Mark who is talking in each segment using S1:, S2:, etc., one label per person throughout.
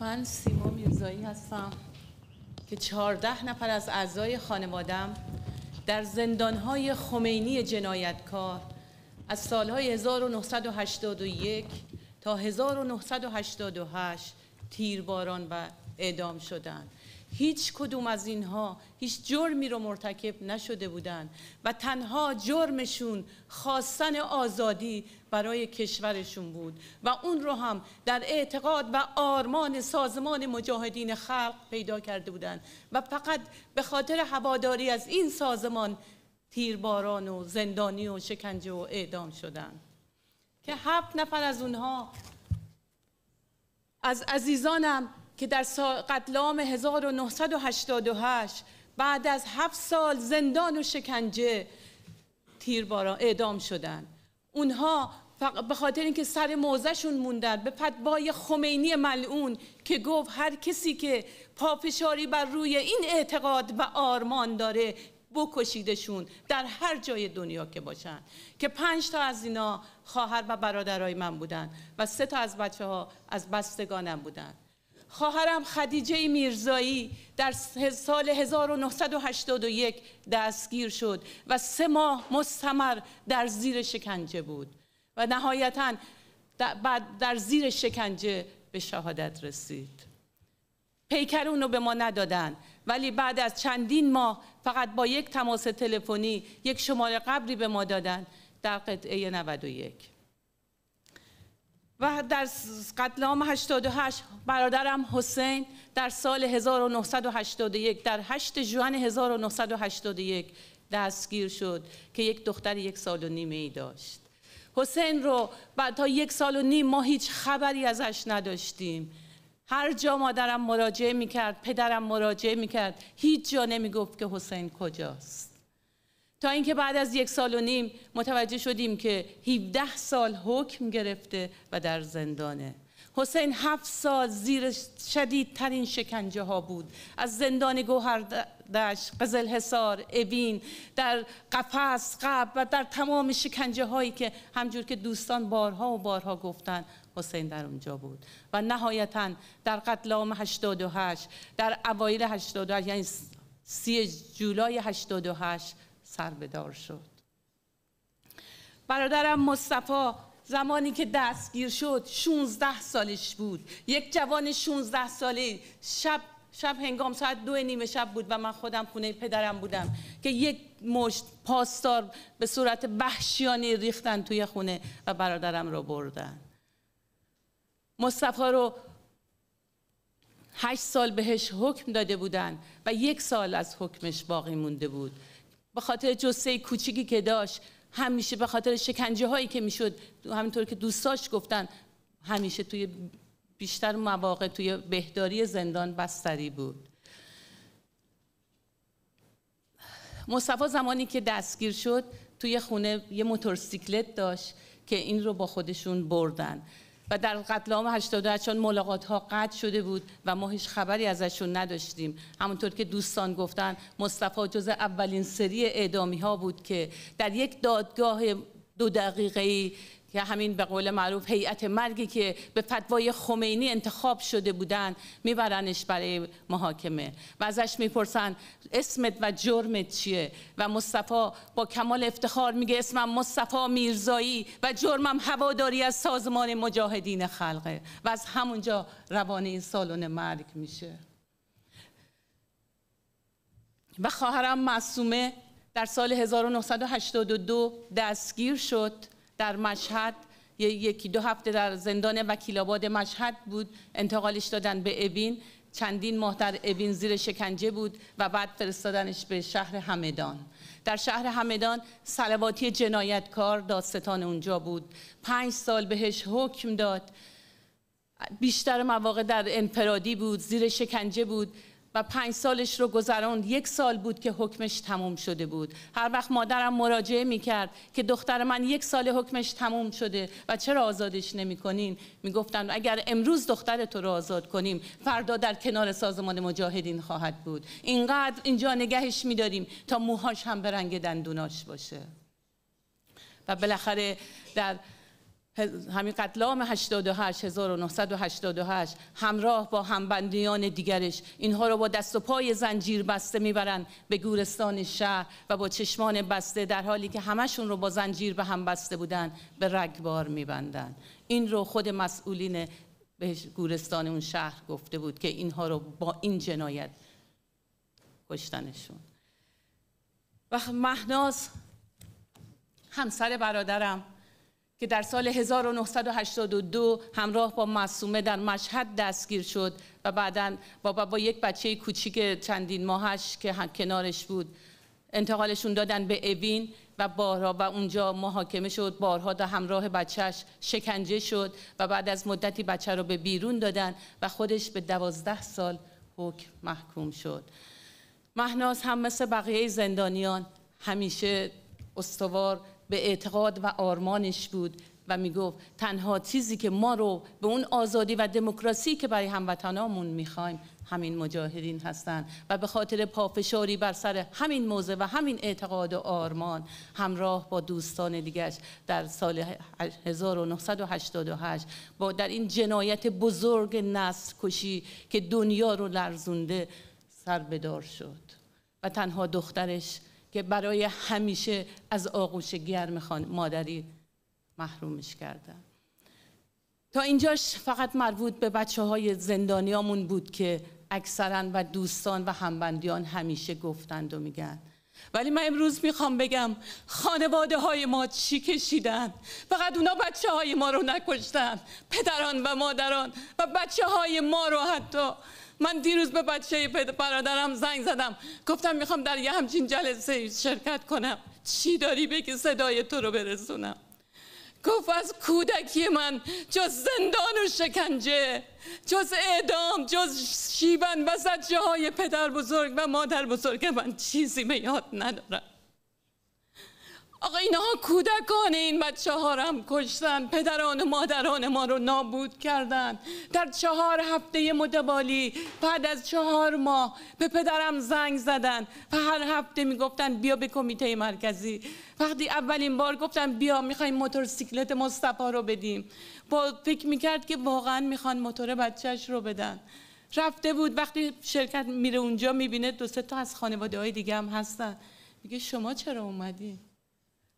S1: من سیما میرزایی هستم که چهارده نفر از اعضای خانوادم در زندانهای خمینی جنایتکار از سالهای 1981 تا 1988 تیرباران و اعدام شدند. هیچ کدوم از اینها هیچ جرمی رو مرتکب نشده بودند و تنها جرمشون خواستن آزادی برای کشورشون بود و اون رو هم در اعتقاد و آرمان سازمان مجاهدین خلق پیدا کرده بودند و فقط به خاطر هواداری از این سازمان تیرباران و زندانی و شکنجه و اعدام شدند که هفت نفر از اونها از عزیزانم که در قتلام 1988 بعد از هفت سال زندان و شکنجه تیرباران اعدام شدن اونها به خاطر اینکه سر موزهشون موندن به فتوای خمینی ملعون که گفت هر کسی که پافشاری بر روی این اعتقاد و آرمان داره بکشیدشون در هر جای دنیا که باشن که پنج تا از اینا خواهر و برادرای من بودن و سه تا از بچه ها از بستگانم بودن خواهرم خدیجه میرزایی در سال 1981 دستگیر شد و سه ماه مستمر در زیر شکنجه بود و نهایتا بعد در زیر شکنجه به شهادت رسید پیکر رو به ما ندادن ولی بعد از چندین ماه فقط با یک تماس تلفنی یک شماره قبری به ما دادن در قطعه 91 و در قتل عام 88 برادرم حسین در سال 1981 در 8 جوان 1981 دستگیر شد که یک دختر یک سال و نیمه ای داشت حسین رو بعد تا یک سال و نیم ما هیچ خبری ازش نداشتیم هر جا مادرم مراجعه میکرد پدرم مراجعه میکرد هیچ جا نمیگفت که حسین کجاست تا اینکه بعد از یک سال و نیم متوجه شدیم که 17 سال حکم گرفته و در زندانه حسین هفت سال زیر شدیدترین شکنجه ها بود از زندان گوهردش، قزل حسار، اوین در قفص، قبل و در تمام شکنجه هایی که همجور که دوستان بارها و بارها گفتن حسین در اونجا بود و نهایتا در قتل عام 88 در اوایل 88 یعنی سی جولای 88 سربدار شد برادرم مصطفی زمانی که دستگیر شد 16 سالش بود یک جوان 16 ساله شب شب هنگام ساعت دو نیمه شب بود و من خودم خونه پدرم بودم که یک مشت پاسدار به صورت وحشیانه ریختن توی خونه و برادرم رو بردن مصطفی رو هشت سال بهش حکم داده بودن و یک سال از حکمش باقی مونده بود به خاطر جسه کوچیکی که داشت همیشه به خاطر شکنجه هایی که میشد همینطور که دوستاش گفتن همیشه توی بیشتر مواقع توی بهداری زندان بستری بود مصطفی زمانی که دستگیر شد توی خونه یه موتورسیکلت داشت که این رو با خودشون بردن و در قتل عام 88 چون ملاقات ها قطع شده بود و ما هیچ خبری ازشون نداشتیم همونطور که دوستان گفتن مصطفی جز اولین سری اعدامی ها بود که در یک دادگاه دو دقیقه‌ای یا همین به قول معروف هیئت مرگی که به فتوای خمینی انتخاب شده بودن میبرنش برای محاکمه و ازش میپرسن اسمت و جرمت چیه و مصطفی با کمال افتخار میگه اسمم مصطفی میرزایی و جرمم هواداری از سازمان مجاهدین خلقه و از همونجا روان این سالن مرگ میشه و خواهرم معصومه در سال 1982 دستگیر شد در مشهد یکی دو هفته در زندان آباد مشهد بود انتقالش دادن به اوین چندین ماه در ابین زیر شکنجه بود و بعد فرستادنش به شهر همدان در شهر همدان سلواتی جنایتکار داستان اونجا بود پنج سال بهش حکم داد بیشتر مواقع در انفرادی بود زیر شکنجه بود و پنج سالش رو گذراند یک سال بود که حکمش تموم شده بود هر وقت مادرم مراجعه میکرد که دختر من یک سال حکمش تموم شده و چرا آزادش نمیکنین میگفتند اگر امروز دختر تو رو آزاد کنیم فردا در کنار سازمان مجاهدین خواهد بود اینقدر اینجا نگهش میداریم تا موهاش هم به رنگ دندوناش باشه و بالاخره در همین قتل عام همراه با همبندیان دیگرش اینها رو با دست و پای زنجیر بسته میبرند به گورستان شهر و با چشمان بسته در حالی که همشون رو با زنجیر به هم بسته بودن به رگبار میبندن این رو خود مسئولین به گورستان اون شهر گفته بود که اینها رو با این جنایت کشتنشون و مهناز همسر برادرم که در سال 1982 همراه با معصومه در مشهد دستگیر شد و بعدا با, با, یک بچه کوچیک چندین ماهش که کنارش بود انتقالشون دادن به اوین و بارها و اونجا محاکمه شد بارها در همراه بچهش شکنجه شد و بعد از مدتی بچه رو به بیرون دادن و خودش به دوازده سال حکم محکوم شد مهناز هم مثل بقیه زندانیان همیشه استوار به اعتقاد و آرمانش بود و گفت تنها چیزی که ما رو به اون آزادی و دموکراسی که برای هموطنامون خواهیم همین مجاهدین هستند و به خاطر پافشاری بر سر همین موزه و همین اعتقاد و آرمان همراه با دوستان دیگرش در سال 1988 با در این جنایت بزرگ نسل کشی که دنیا رو لرزونده سر بدار شد و تنها دخترش که برای همیشه از آغوش گرم مادری محرومش کرده تا اینجاش فقط مربوط به بچه های زندانیامون بود که اکثرا و دوستان و همبندیان همیشه گفتند و میگن ولی من امروز میخوام بگم خانواده های ما چی کشیدن فقط اونا بچه های ما رو نکشتن پدران و مادران و بچه های ما رو حتی من دیروز به بچه برادرم زنگ زدم گفتم میخوام در یه همچین جلسه شرکت کنم چی داری بگی صدای تو رو برسونم گفت از کودکی من جز زندان و شکنجه جز اعدام جز شیبن و زجه های پدر بزرگ و مادر بزرگ من چیزی به یاد ندارم آقا اینا کودکان این بچه ها رو هم کشتن پدران و مادران ما رو نابود کردن در چهار هفته متوالی بعد از چهار ماه به پدرم زنگ زدن و هر هفته میگفتن بیا به کمیته مرکزی وقتی اولین بار گفتن بیا میخوایم موتورسیکلت مصطفی رو بدیم با فکر میکرد که واقعا میخوان موتور بچهش رو بدن رفته بود وقتی شرکت میره اونجا میبینه دو سه تا از خانواده های دیگه هم هستن میگه شما چرا اومدی؟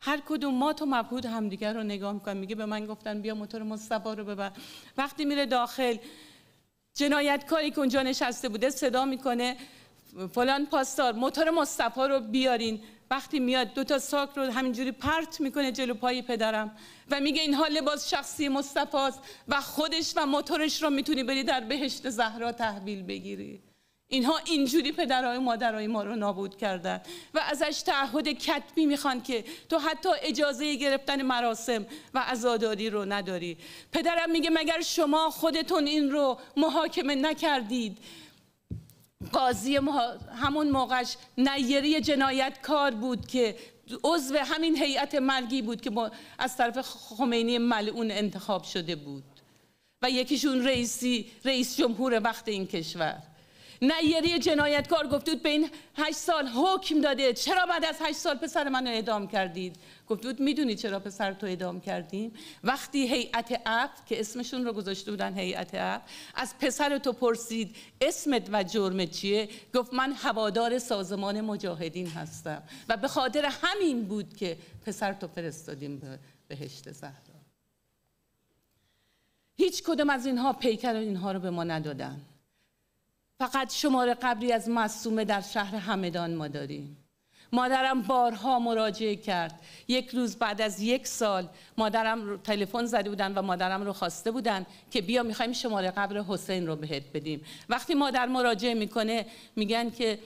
S1: هر کدوم ما تو مبهود همدیگر رو نگاه کن میگه به من گفتن بیا موتور مصطفا رو ببر وقتی میره داخل جنایتکاری که اونجا نشسته بوده صدا میکنه فلان پاسدار موتور مصطفا رو بیارین وقتی میاد دو تا ساک رو همینجوری پرت میکنه جلو پای پدرم و میگه اینها لباس شخصی مصطفاست و خودش و موتورش رو میتونی بری در بهشت زهرا تحویل بگیری اینها اینجوری پدرای مادرای ما رو نابود کردن و ازش تعهد کتبی میخوان که تو حتی اجازه گرفتن مراسم و عزاداری رو نداری پدرم میگه مگر شما خودتون این رو محاکمه نکردید قاضی ما همون موقعش نیری کار بود که عضو همین هیئت مرگی بود که از طرف خمینی ملعون انتخاب شده بود و یکیشون رئیسی رئیس جمهور وقت این کشور نیری جنایتکار گفت بود به این هشت سال حکم داده چرا بعد از هشت سال پسر منو اعدام کردید گفت بود میدونی چرا پسر تو اعدام کردیم وقتی هیئت عفو که اسمشون رو گذاشته بودن هیئت از پسر تو پرسید اسمت و جرم چیه گفت من هوادار سازمان مجاهدین هستم و به خاطر همین بود که پسر تو فرستادیم به بهشت زهرا هیچ کدوم از اینها پیکر اینها رو به ما ندادن فقط شماره قبری از مصومه در شهر همدان ما داریم مادرم بارها مراجعه کرد یک روز بعد از یک سال مادرم تلفن زده بودن و مادرم رو خواسته بودن که بیا میخوایم شماره قبر حسین رو بهت بدیم وقتی مادر مراجعه میکنه میگن که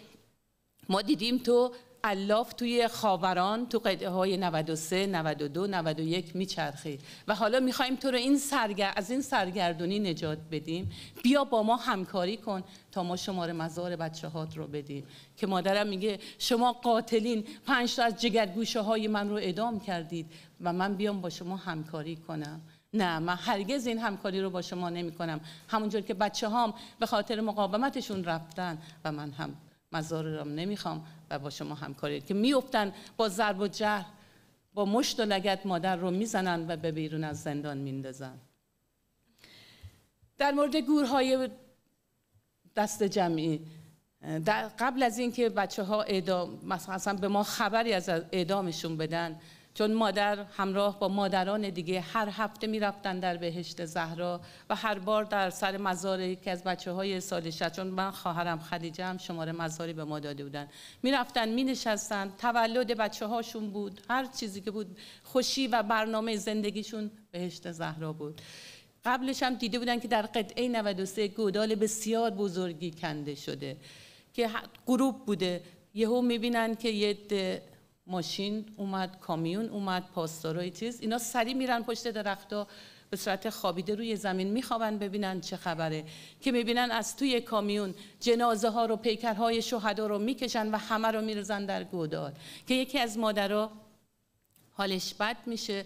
S1: ما دیدیم تو علاف توی خاوران تو قده های 93 92 91 میچرخید و حالا میخوایم تو رو این سرگر... از این سرگردونی نجات بدیم بیا با ما همکاری کن تا ما شماره مزار بچه هات رو بدیم که مادرم میگه شما قاتلین پنج تا از جگرگوشه های من رو ادام کردید و من بیام با شما همکاری کنم نه من هرگز این همکاری رو با شما نمی کنم همونجور که بچه هام به خاطر مقاومتشون رفتن و من هم مزار را نمیخوام و با شما همکاری که میفتن با ضرب و جر با مشت و لگت مادر رو میزنن و به بیرون از زندان میندازن در مورد گورهای دست جمعی قبل از اینکه بچه ها اعدام مثلا به ما خبری از اعدامشون بدن چون مادر همراه با مادران دیگه هر هفته میرفتن در بهشت زهرا و هر بار در سر مزار یکی از بچه های سال شد چون من خواهرم خدیجه هم شماره مزاری به ما داده بودن می نشستن تولد بچه هاشون بود هر چیزی که بود خوشی و برنامه زندگیشون بهشت زهرا بود قبلش هم دیده بودن که در قطعه 93 گودال بسیار بزرگی کنده شده که غروب بوده یهو میبینن که یه ماشین اومد کامیون اومد پاسدارای چیز اینا سری میرن پشت درختها به صورت خوابیده روی زمین میخوابن ببینن چه خبره که میبینن از توی کامیون جنازه ها رو پیکرهای شهدا رو میکشن و همه رو میرزن در گودال که یکی از مادرها حالش بد میشه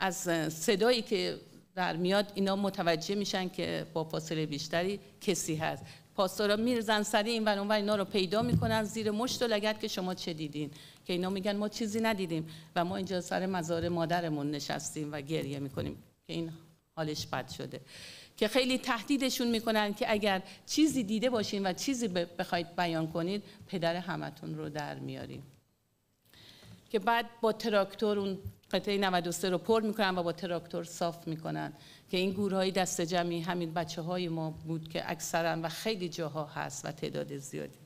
S1: از صدایی که در میاد اینا متوجه میشن که با فاصله بیشتری کسی هست پاستورا میرزن سری این ور اونور اینا رو پیدا میکنن زیر مشت و لگت که شما چه دیدین که اینا میگن ما چیزی ندیدیم و ما اینجا سر مزار مادرمون نشستیم و گریه میکنیم که این حالش بد شده که خیلی تهدیدشون میکنن که اگر چیزی دیده باشین و چیزی بخواید بیان کنید پدر همتون رو در میاریم که بعد با تراکتور اون قطعه 93 رو پر میکنن و با تراکتور صاف میکنن که این گورهای دست جمعی همین بچه های ما بود که اکثرا و خیلی جاها هست و تعداد زیادی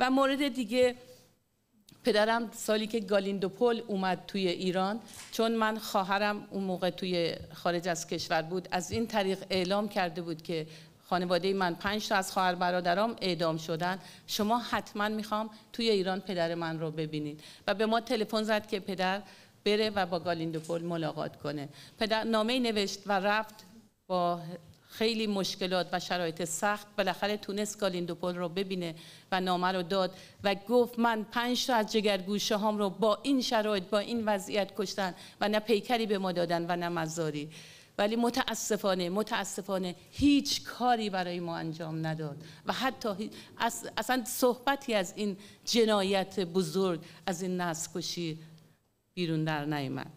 S1: و مورد دیگه پدرم سالی که گالیندوپول اومد توی ایران چون من خواهرم اون موقع توی خارج از کشور بود از این طریق اعلام کرده بود که خانواده من پنج تا از خواهر برادرام اعدام شدن شما حتما میخوام توی ایران پدر من رو ببینید و به ما تلفن زد که پدر بره و با گالیندوپول ملاقات کنه پدر نامه نوشت و رفت با خیلی مشکلات و شرایط سخت بالاخره تونست گالیندوپول رو ببینه و نامه رو داد و گفت من پنج تا از جگرگوشه هام رو با این شرایط با این وضعیت کشتن و نه پیکری به ما دادن و نه مزاری ولی متاسفانه متاسفانه هیچ کاری برای ما انجام نداد و حتی اصلا صحبتی از این جنایت بزرگ از این نسل بیرون در نیامد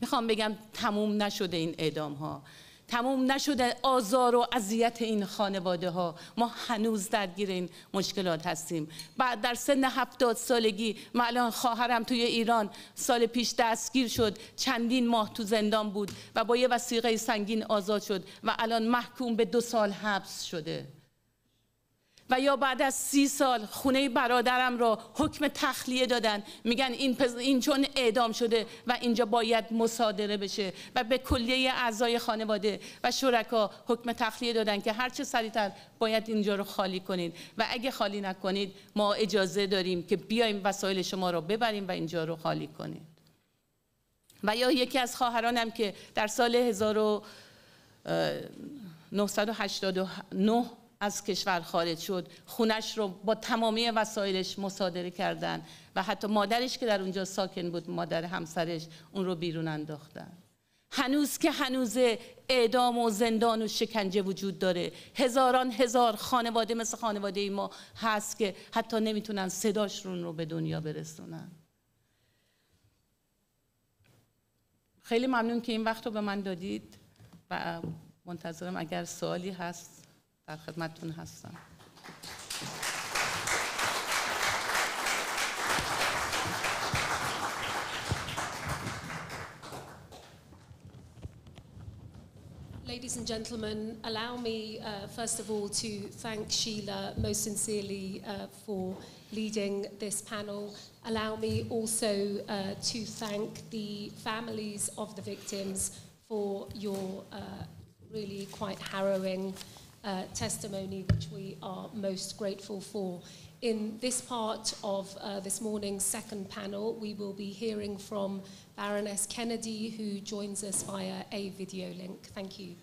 S1: میخوام بگم تموم نشده این اعدام ها تموم نشده آزار و اذیت این خانواده ها ما هنوز درگیر این مشکلات هستیم بعد در سن هفتاد سالگی معلان الان خواهرم توی ایران سال پیش دستگیر شد چندین ماه تو زندان بود و با یه وسیقه سنگین آزاد شد و الان محکوم به دو سال حبس شده و یا بعد از سی سال خونه برادرم را حکم تخلیه دادن میگن این, این چون اعدام شده و اینجا باید مصادره بشه و به کلیه اعضای خانواده و شرکا حکم تخلیه دادن که هرچه سریعتر باید اینجا رو خالی کنید و اگه خالی نکنید ما اجازه داریم که بیایم وسایل شما را ببریم و اینجا رو خالی کنید و یا یکی از خواهرانم که در سال 1989 از کشور خارج شد خونش رو با تمامی وسایلش مصادره کردن و حتی مادرش که در اونجا ساکن بود مادر همسرش اون رو بیرون انداختن هنوز که هنوز اعدام و زندان و شکنجه وجود داره هزاران هزار خانواده مثل خانواده ای ما هست که حتی نمیتونن صداشون رو به دنیا برسونن خیلی ممنون که این وقت رو به من دادید و منتظرم اگر سوالی هست در خدمتتون هستم Ladies and gentlemen, allow me uh, first of all to thank Sheila most sincerely uh, for leading this panel. Allow me also uh, to thank the families of the victims for your uh, really quite harrowing uh, testimony, which we are most grateful for. In this part of uh, this morning's second panel, we will be hearing from Baroness Kennedy, who joins us via a video link. Thank you.